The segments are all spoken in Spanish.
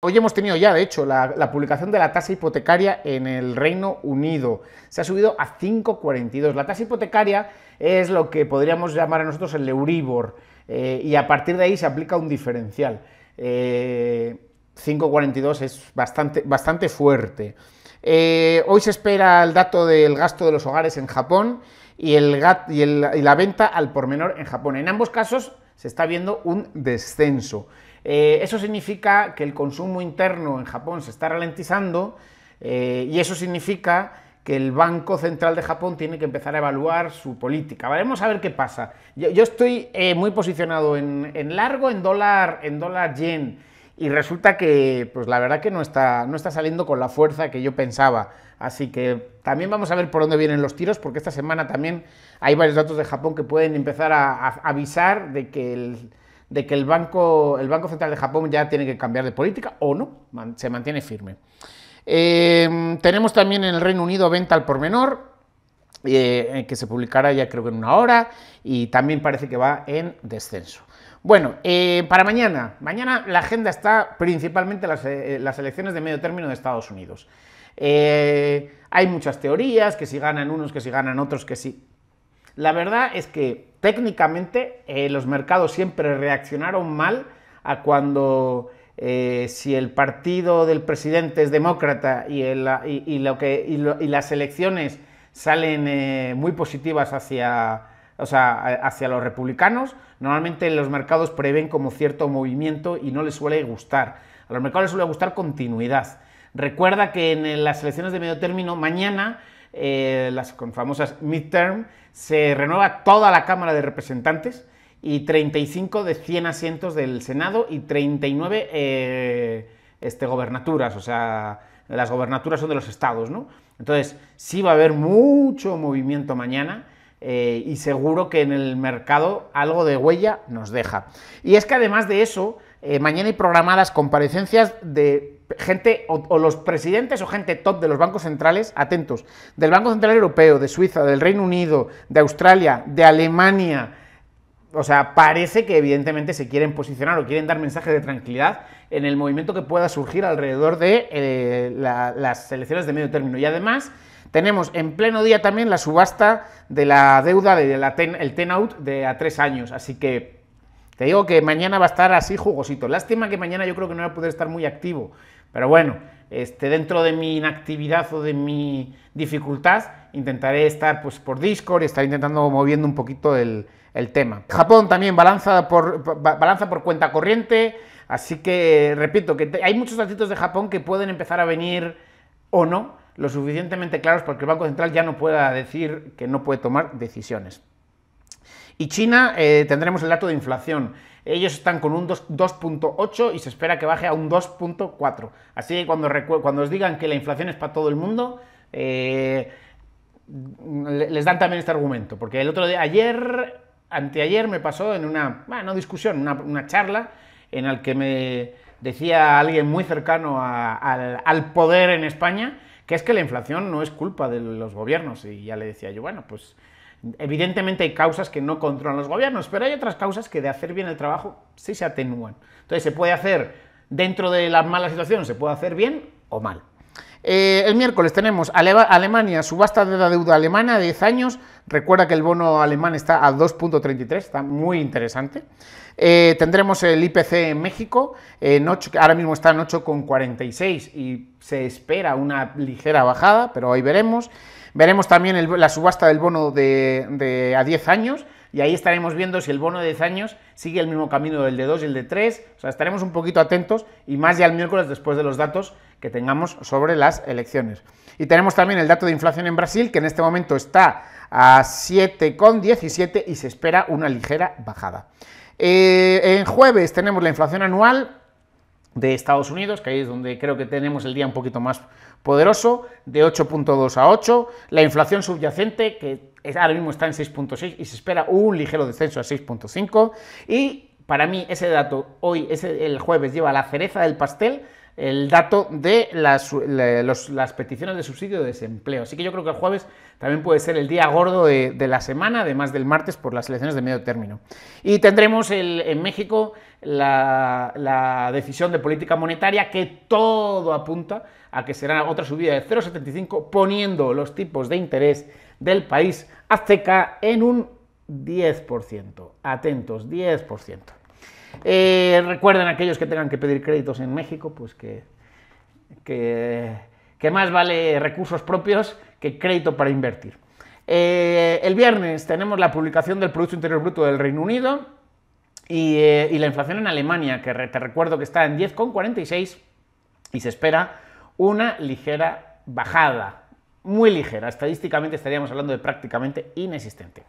Hoy hemos tenido ya, de hecho, la, publicación de la tasa hipotecaria en el Reino Unido. Se ha subido a 5,42. La tasa hipotecaria es lo que podríamos llamar a nosotros el Euribor, eh, y a partir de ahí se aplica un diferencial. 5,42 eh, es bastante, bastante fuerte. Eh, hoy se espera el dato del gasto de los hogares en Japón y, el, y la venta al por menor en Japón. En ambos casos se está viendo un descenso. Eh, eso significa que el consumo interno en Japón se está ralentizando eh, y eso significa que el Banco Central de Japón tiene que empezar a evaluar su política. Vamos a ver qué pasa. Yo, estoy eh, muy posicionado en, largo, en dólar, en dólar yen, y resulta que, pues la verdad que no está, no está saliendo con la fuerza que yo pensaba. Así que también vamos a ver por dónde vienen los tiros, porque esta semana también hay varios datos de Japón que pueden empezar a, avisar de que el de que el banco, el banco Central de Japón ya tiene que cambiar de política o no, se mantiene firme. Em, tenemos también en el Reino Unido venta al por menor, eh, eh, que se publicará ya creo que en una hora, y también parece que va en descenso. Bueno, eh, para mañana. Mañana la agenda está principalmente las, eh, las elecciones de medio término de Estados Unidos. Eh, hay muchas teorías, que si ganan unos, que si ganan otros, que sí. La verdad es que técnicamente los mercados siempre reaccionaron mal a cuando si el partido del presidente es demócrata y, lo que, las elecciones salen muy positivas hacia, o sea, hacia los republicanos, normalmente los mercados prevén como cierto movimiento y no les suele gustar. A los mercados les suele gustar continuidad. Recuerda que en las elecciones de medio término, mañana, eh, las las famosas midterm, se renueva toda la Cámara de Representantes y 35 de 100 asientos del Senado y 39 eh, este, gobernaturas, o sea, las gobernaturas son de los estados, ¿no? Entonces, sí va a haber mucho movimiento mañana eh, y seguro que en el mercado algo de huella nos deja. Y es que además de eso, eh, mañana hay programadas comparecencias de gente o, los presidentes o gente top de los bancos centrales, atentos, del Banco Central Europeo, de Suiza, del Reino Unido, de Australia, de Alemania. O sea, parece que evidentemente se quieren posicionar o quieren dar mensajes de tranquilidad en el movimiento que pueda surgir alrededor de eh, las elecciones de medio término. Y además, tenemos en pleno día también la subasta de la deuda del de ten, out de a tres años, así que te digo que mañana va a estar así jugosito. Lástima que mañana yo creo que no voy a poder estar muy activo, pero bueno, este, dentro de mi inactividad o de mi dificultad, intentaré estar pues, por Discord y estar intentando moviendo un poquito el, tema. Japón también balanza por, balanza por cuenta corriente, así que repito que hay muchos datos de Japón que pueden empezar a venir o no lo suficientemente claros porque el Banco Central ya no pueda decir que no puede tomar decisiones. Y China eh, tendremos el dato de inflación. Ellos están con un 2.8 y se espera que baje a un 2.4. Así que cuando, cuando, os digan que la inflación es para todo el mundo, eh, les dan también este argumento. Porque el otro día, ayer, anteayer, me pasó en una, discusión, una, charla en la que me decía alguien muy cercano al poder en España, que es que la inflación no es culpa de los gobiernos. Y ya le decía yo, bueno, pues evidentemente hay causas que no controlan los gobiernos, pero hay otras causas que de hacer bien el trabajo sí se atenúan. Entonces se puede hacer dentro de la mala situación, se puede hacer bien o mal. Eh, el miércoles tenemos Alemania, subasta de la deuda alemana, de 10 años, Recuerda que el bono alemán está a 2.33, está muy interesante. Eh, tendremos el IPC en México, ahora mismo está en 8,46 y se espera una ligera bajada, pero ahí veremos. Veremos también la subasta del bono de, a 10 años y ahí estaremos viendo si el bono de 10 años sigue el mismo camino del de 2 y el de 3. O sea, estaremos un poquito atentos y más ya el miércoles después de los datos que tengamos sobre las elecciones. Y tenemos también el dato de inflación en Brasil, que en este momento está a 7,17 y se espera una ligera bajada. Eh, en jueves tenemos la inflación anual de Estados Unidos, que ahí es donde creo que tenemos el día un poquito más poderoso, de 8.2 a 8, la inflación subyacente, que ahora mismo está en 6.6 y se espera un ligero descenso a 6.5, y para mí ese dato hoy, ese, el jueves, lleva la cereza del pastel el dato de las, peticiones de subsidio de desempleo. Así que yo creo que el jueves también puede ser el día gordo de, la semana, además del martes por las elecciones de medio término. Y tendremos en México la, decisión de política monetaria que todo apunta a que será otra subida de 0,75 poniendo los tipos de interés del país azteca en un 10%. Atentos, 10%. Eh, recuerden aquellos que tengan que pedir créditos en México, pues que, más vale recursos propios que crédito para invertir. Eh, el viernes tenemos la publicación del Producto Interior Bruto del Reino Unido y, eh, la inflación en Alemania, que te recuerdo que está en 10,46 y se espera una ligera bajada, muy ligera. Estadísticamente estaríamos hablando de prácticamente inexistente.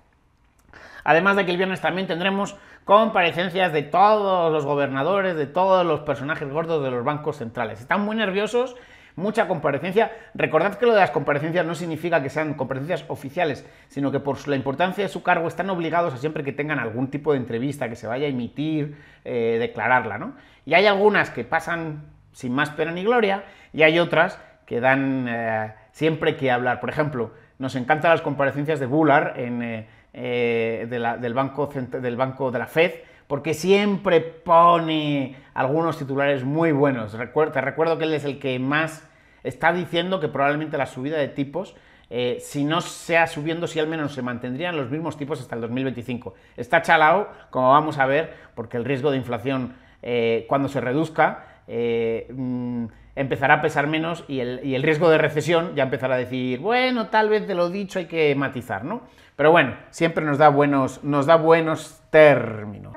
Además de que el viernes también tendremos comparecencias de todos los gobernadores, de todos los personajes gordos de los bancos centrales. Están muy nerviosos, mucha comparecencia. Recordad que lo de las comparecencias no significa que sean comparecencias oficiales, sino que por la importancia de su cargo están obligados a siempre que tengan algún tipo de entrevista, que se vaya a emitir, eh, declararla, ¿no? Y hay algunas que pasan sin más pena ni gloria, y hay otras que dan eh, siempre que hablar. Por ejemplo, nos encantan las comparecencias de Bular en... Eh, eh, de del, banco, del Banco de la Fed, porque siempre pone algunos titulares muy buenos. te recuerdo que él es el que más está diciendo que probablemente la subida de tipos, eh, si no sea subiendo, si al menos se mantendrían los mismos tipos hasta el 2025. Está chalao, como vamos a ver, porque el riesgo de inflación eh, cuando se reduzca... Mm, empezará a pesar menos y el, riesgo de recesión ya empezará a decir, bueno, tal vez de lo dicho hay que matizar, ¿no? Pero bueno, siempre nos da buenos, nos da buenos términos.